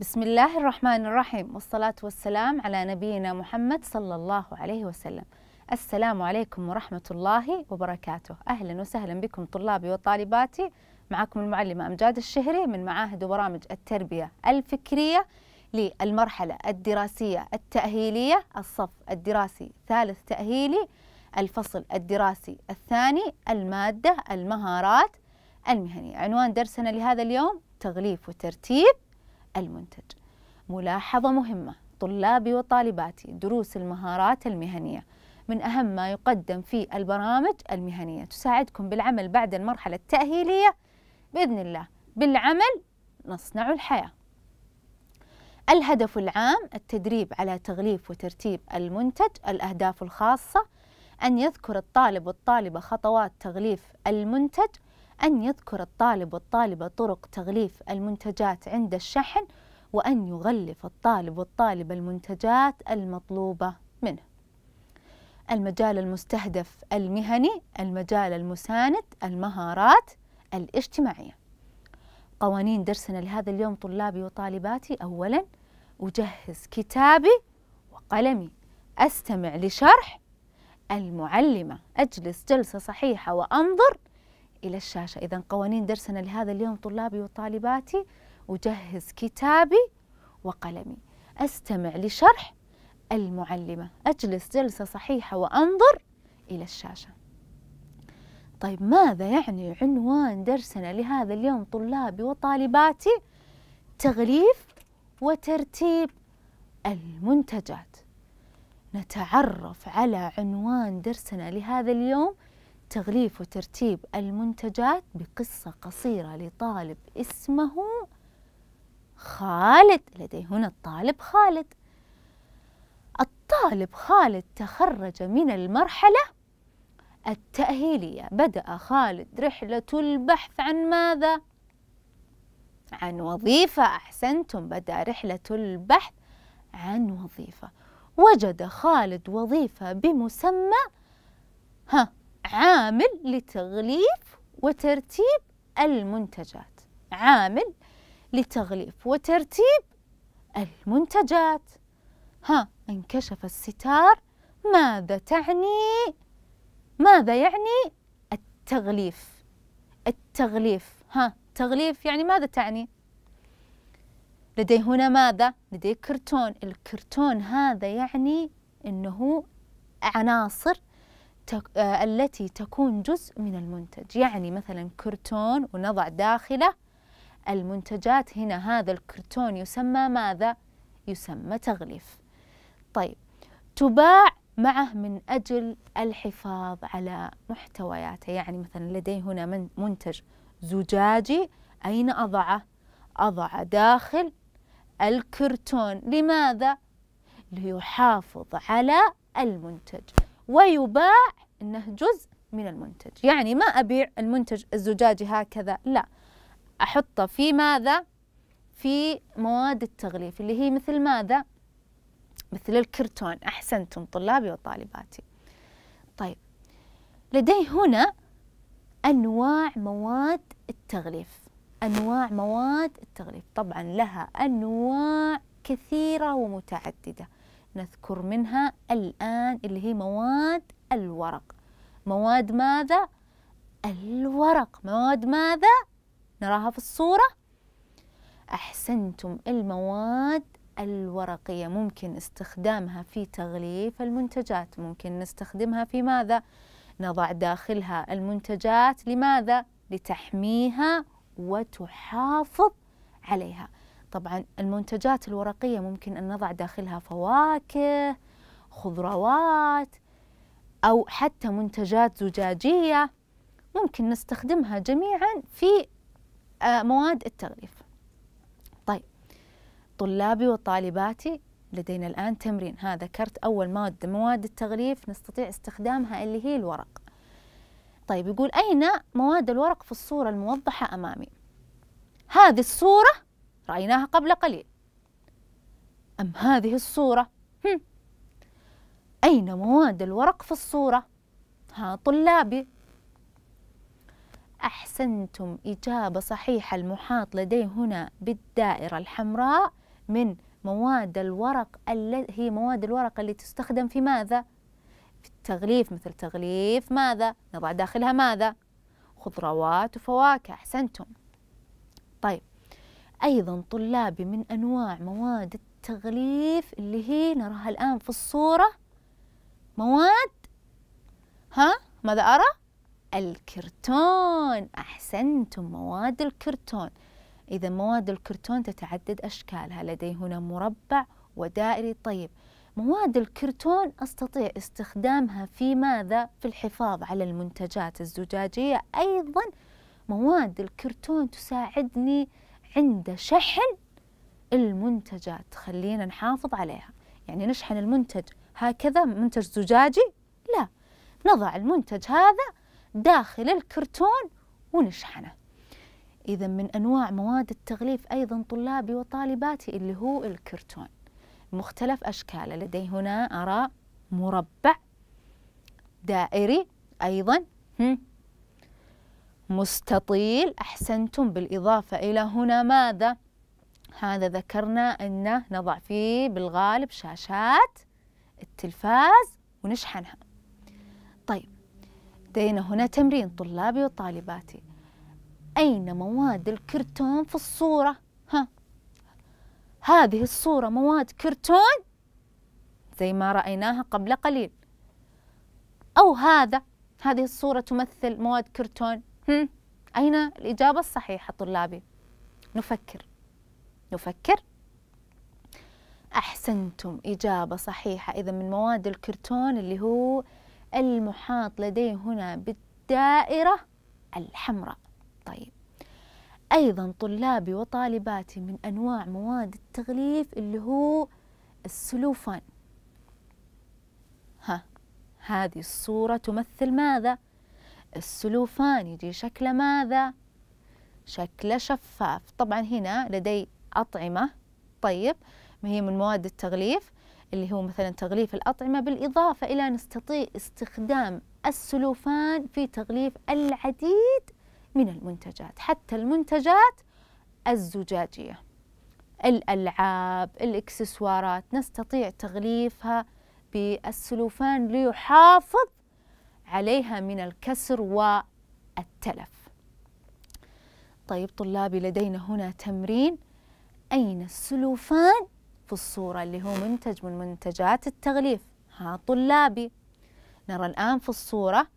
بسم الله الرحمن الرحيم والصلاة والسلام على نبينا محمد صلى الله عليه وسلم السلام عليكم ورحمة الله وبركاته أهلا وسهلا بكم طلابي وطالباتي معكم المعلمة أمجاد الشهري من معاهد وبرامج التربية الفكرية للمرحلة الدراسية التأهيلية الصف الدراسي ثالث تأهيلي الفصل الدراسي الثاني المادة المهارات المهنية عنوان درسنا لهذا اليوم تغليف وترتيب المنتج ملاحظة مهمة طلابي وطالباتي دروس المهارات المهنية من أهم ما يقدم في البرامج المهنية تساعدكم بالعمل بعد المرحلة التأهيلية بإذن الله بالعمل نصنع الحياة الهدف العام التدريب على تغليف وترتيب المنتج الأهداف الخاصة أن يذكر الطالب والطالبة خطوات تغليف المنتج أن يذكر الطالب والطالبة طرق تغليف المنتجات عند الشحن وأن يغلف الطالب والطالبة المنتجات المطلوبة منه المجال المستهدف المهني المجال المساند المهارات الاجتماعية قوانين درسنا لهذا اليوم طلابي وطالباتي أولا أجهز كتابي وقلمي أستمع لشرح المعلمة أجلس جلسة صحيحة وأنظر إلى الشاشة إذا قوانين درسنا لهذا اليوم طلابي وطالباتي أجهز كتابي وقلمي أستمع لشرح المعلمة أجلس جلسة صحيحة وأنظر إلى الشاشة طيب ماذا يعني عنوان درسنا لهذا اليوم طلابي وطالباتي تغليف وترتيب المنتجات نتعرف على عنوان درسنا لهذا اليوم تغليف وترتيب المنتجات بقصة قصيرة لطالب اسمه خالد لدي هنا الطالب خالد الطالب خالد تخرج من المرحلة التأهيلية بدأ خالد رحلة البحث عن ماذا؟ عن وظيفة أحسنتم بدأ رحلة البحث عن وظيفة وجد خالد وظيفة بمسمى ها عامل لتغليف وترتيب المنتجات عامل لتغليف وترتيب المنتجات ها انكشف الستار ماذا تعني ماذا يعني التغليف التغليف ها تغليف يعني ماذا تعني لدي هنا ماذا لدي كرتون الكرتون هذا يعني انه عناصر آه، التي تكون جزء من المنتج يعني مثلا كرتون ونضع داخله المنتجات هنا هذا الكرتون يسمى ماذا؟ يسمى تغليف طيب تباع معه من أجل الحفاظ على محتوياته يعني مثلا لدي هنا من منتج زجاجي أين أضعه؟ أضع داخل الكرتون لماذا؟ ليحافظ على المنتج ويباع أنه جزء من المنتج يعني ما أبيع المنتج الزجاجي هكذا لا أحطه في ماذا؟ في مواد التغليف اللي هي مثل ماذا؟ مثل الكرتون أحسنتم طلابي وطالباتي طيب لدي هنا أنواع مواد التغليف أنواع مواد التغليف طبعا لها أنواع كثيرة ومتعددة نذكر منها الآن اللي هي مواد الورق مواد ماذا؟ الورق مواد ماذا؟ نراها في الصورة أحسنتم المواد الورقية ممكن استخدامها في تغليف المنتجات ممكن نستخدمها في ماذا؟ نضع داخلها المنتجات لماذا؟ لتحميها وتحافظ عليها طبعا المنتجات الورقية ممكن أن نضع داخلها فواكه خضروات أو حتى منتجات زجاجية ممكن نستخدمها جميعا في آه، مواد التغليف طيب طلابي وطالباتي لدينا الآن تمرين هذا كرت أول مادة مواد التغليف نستطيع استخدامها اللي هي الورق طيب يقول أين مواد الورق في الصورة الموضحة أمامي هذه الصورة رأيناها قبل قليل أم هذه الصورة؟ هم. أين مواد الورق في الصورة؟ ها طلابي أحسنتم إجابة صحيحة المحاط لدي هنا بالدائرة الحمراء من مواد الورق التي هي مواد الورق اللي تستخدم في ماذا؟ في التغليف مثل تغليف ماذا؟ نضع داخلها ماذا؟ خضروات وفواكه أحسنتم أيضا طلابي من أنواع مواد التغليف اللي هي نراها الآن في الصورة مواد ها ماذا أرى؟ الكرتون أحسنتم مواد الكرتون إذا مواد الكرتون تتعدد أشكالها لدي هنا مربع ودائري طيب مواد الكرتون أستطيع استخدامها في ماذا؟ في الحفاظ على المنتجات الزجاجية أيضا مواد الكرتون تساعدني عنده شحن المنتجات خلينا نحافظ عليها يعني نشحن المنتج هكذا منتج زجاجي لا نضع المنتج هذا داخل الكرتون ونشحنه إذا من أنواع مواد التغليف أيضا طلابي وطالباتي اللي هو الكرتون مختلف أشكاله لدي هنا أرى مربع دائري أيضا مستطيل أحسنتم بالإضافة إلى هنا ماذا؟ هذا ذكرنا أنه نضع فيه بالغالب شاشات التلفاز ونشحنها طيب لدينا هنا تمرين طلابي وطالباتي أين مواد الكرتون في الصورة؟ ها هذه الصورة مواد كرتون زي ما رأيناها قبل قليل أو هذا هذه الصورة تمثل مواد كرتون هم أين الإجابة الصحيحة طلابي؟ نفكر نفكر أحسنتم إجابة صحيحة إذا من مواد الكرتون اللي هو المحاط لديه هنا بالدائرة الحمراء طيب أيضا طلابي وطالباتي من أنواع مواد التغليف اللي هو السلوفان ها هذه الصورة تمثل ماذا؟ السلوفان يجي شكله ماذا؟ شكله شفاف طبعا هنا لدي أطعمة طيب ما هي من مواد التغليف اللي هو مثلا تغليف الأطعمة بالإضافة إلى نستطيع استخدام السلوفان في تغليف العديد من المنتجات حتى المنتجات الزجاجية الألعاب الإكسسوارات نستطيع تغليفها بالسلوفان ليحافظ عليها من الكسر والتلف طيب طلابي لدينا هنا تمرين أين السلوفان في الصورة اللي هو منتج من منتجات التغليف ها طلابي نرى الآن في الصورة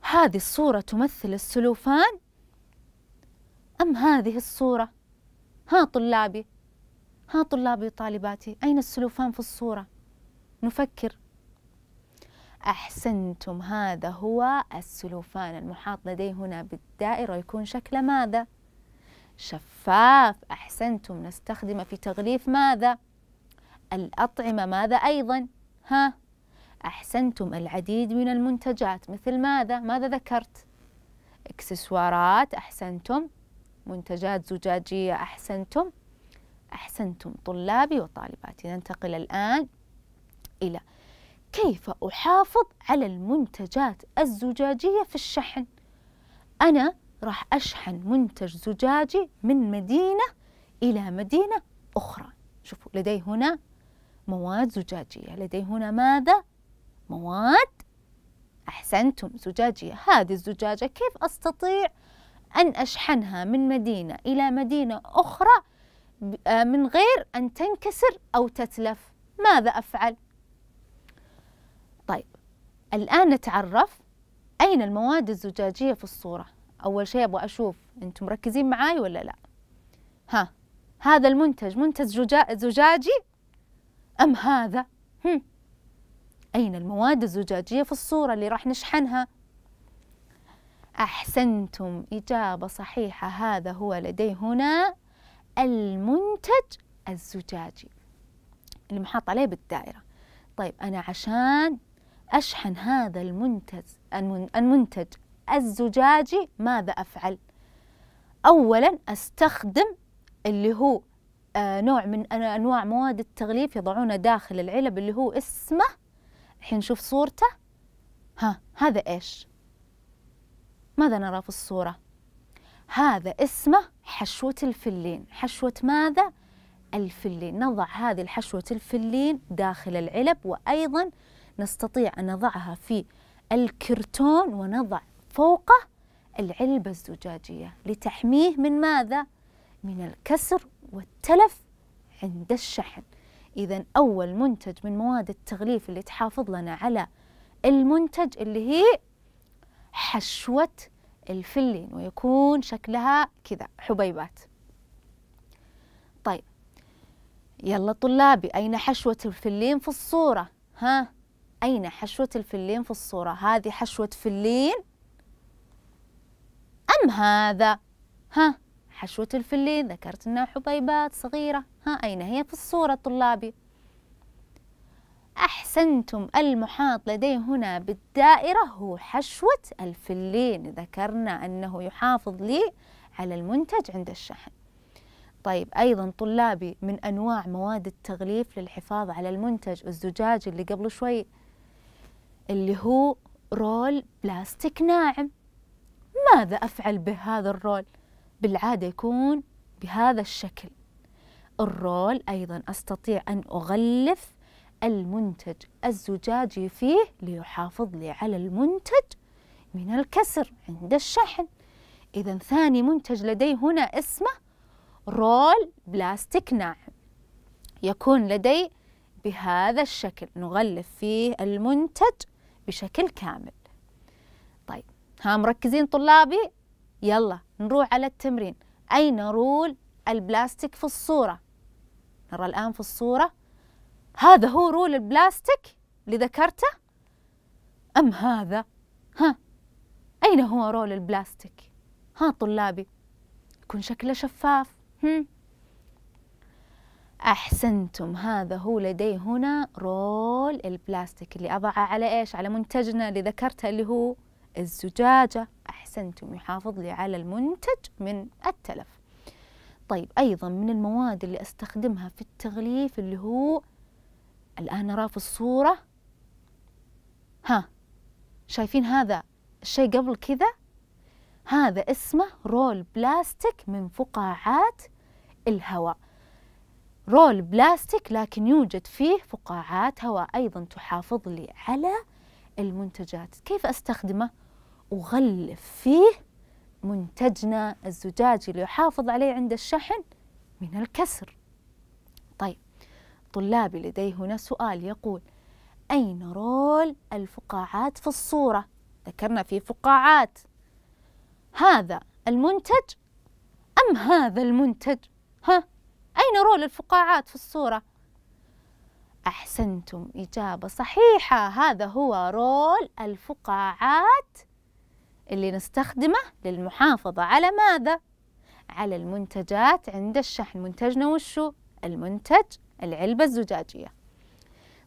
هذه الصورة تمثل السلوفان أم هذه الصورة ها طلابي ها طلابي طالباتي أين السلوفان في الصورة نفكر أحسنتم هذا هو السلوفان المحاط لديه هنا بالدائرة يكون شكله ماذا؟ شفاف أحسنتم نستخدمه في تغليف ماذا؟ الأطعمة ماذا أيضا؟ ها؟ أحسنتم العديد من المنتجات مثل ماذا؟ ماذا ذكرت؟ إكسسوارات أحسنتم منتجات زجاجية أحسنتم أحسنتم طلابي وطالباتي ننتقل الآن إلى كيف أحافظ على المنتجات الزجاجية في الشحن؟ أنا راح أشحن منتج زجاجي من مدينة إلى مدينة أخرى شوفوا لدي هنا مواد زجاجية لدي هنا ماذا؟ مواد أحسنتم زجاجية هذه الزجاجة كيف أستطيع أن أشحنها من مدينة إلى مدينة أخرى آه، من غير أن تنكسر أو تتلف ماذا أفعل؟ الآن نتعرف أين المواد الزجاجية في الصورة أول شيء أبغى أشوف أنتم مركزين معاي ولا لا ها هذا المنتج منتج زجاجي أم هذا هم. أين المواد الزجاجية في الصورة اللي راح نشحنها أحسنتم إجابة صحيحة هذا هو لدي هنا المنتج الزجاجي اللي محاط عليه بالدائرة طيب أنا عشان أشحن هذا المنتج المنتج الزجاجي ماذا أفعل؟ أولا أستخدم اللي هو آه، نوع من أنواع مواد التغليف يضعونه داخل العلب اللي هو اسمه الحين نشوف صورته ها هذا إيش؟ ماذا نرى في الصورة؟ هذا اسمه حشوة الفلين حشوة ماذا؟ الفلين نضع هذه الحشوة الفلين داخل العلب وأيضا نستطيع أن نضعها في الكرتون ونضع فوقه العلبة الزجاجية لتحميه من ماذا؟ من الكسر والتلف عند الشحن إذا أول منتج من مواد التغليف اللي تحافظ لنا على المنتج اللي هي حشوة الفلين ويكون شكلها كذا حبيبات طيب يلا طلابي أين حشوة الفلين في الصورة ها أين حشوة الفلين في الصورة هذه حشوة فلين أم هذا ها حشوة الفلين ذكرت أنها حبيبات صغيرة ها أين هي في الصورة طلابي أحسنتم المحاط لديه هنا بالدائرة هو حشوة الفلين ذكرنا أنه يحافظ لي على المنتج عند الشحن طيب أيضا طلابي من أنواع مواد التغليف للحفاظ على المنتج الزجاج اللي قبل شوي اللي هو رول بلاستيك ناعم ماذا أفعل بهذا الرول؟ بالعادة يكون بهذا الشكل الرول أيضا أستطيع أن أغلف المنتج الزجاجي فيه ليحافظ لي على المنتج من الكسر عند الشحن إذا ثاني منتج لدي هنا اسمه رول بلاستيك ناعم يكون لدي بهذا الشكل نغلف فيه المنتج بشكل كامل طيب ها مركزين طلابي يلا نروح على التمرين أين رول البلاستيك في الصورة نرى الآن في الصورة هذا هو رول البلاستيك اللي ذكرته أم هذا ها أين هو رول البلاستيك ها طلابي يكون شكله شفاف هم أحسنتم هذا هو لدي هنا رول البلاستيك اللي أضعه على إيش على منتجنا اللي ذكرته اللي هو الزجاجة أحسنتم يحافظ لي على المنتج من التلف طيب أيضا من المواد اللي أستخدمها في التغليف اللي هو الآن نراه في الصورة ها شايفين هذا الشيء قبل كذا هذا اسمه رول بلاستيك من فقاعات الهواء رول بلاستيك لكن يوجد فيه فقاعات هواء أيضا تحافظ لي على المنتجات كيف أستخدمه؟ أغلف فيه منتجنا الزجاجي ليحافظ عليه عند الشحن من الكسر طيب طلابي لدي هنا سؤال يقول أين رول الفقاعات في الصورة؟ ذكرنا في فقاعات هذا المنتج أم هذا المنتج؟ ها أين رول الفقاعات في الصورة؟ أحسنتم إجابة صحيحة هذا هو رول الفقاعات اللي نستخدمه للمحافظة على ماذا؟ على المنتجات عند الشحن منتجنا وشو؟ المنتج العلبة الزجاجية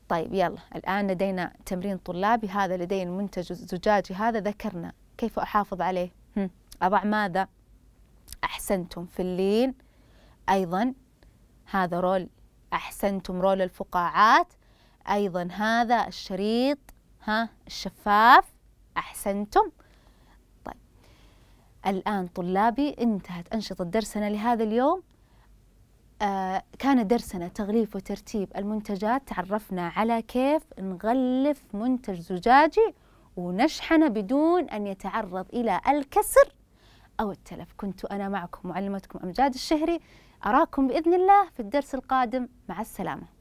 طيب يلا الآن لدينا تمرين طلابي هذا لدي المنتج الزجاجي هذا ذكرنا كيف أحافظ عليه؟ أضع ماذا؟ أحسنتم في اللين أيضا هذا رول أحسنتم رول الفقاعات أيضا هذا الشريط ها الشفاف أحسنتم طيب الآن طلابي انتهت أنشطة درسنا لهذا اليوم آه كان درسنا تغليف وترتيب المنتجات تعرفنا على كيف نغلف منتج زجاجي ونشحنه بدون أن يتعرض إلى الكسر أو التلف كنت أنا معكم معلمتكم أمجاد الشهري أراكم بإذن الله في الدرس القادم مع السلامة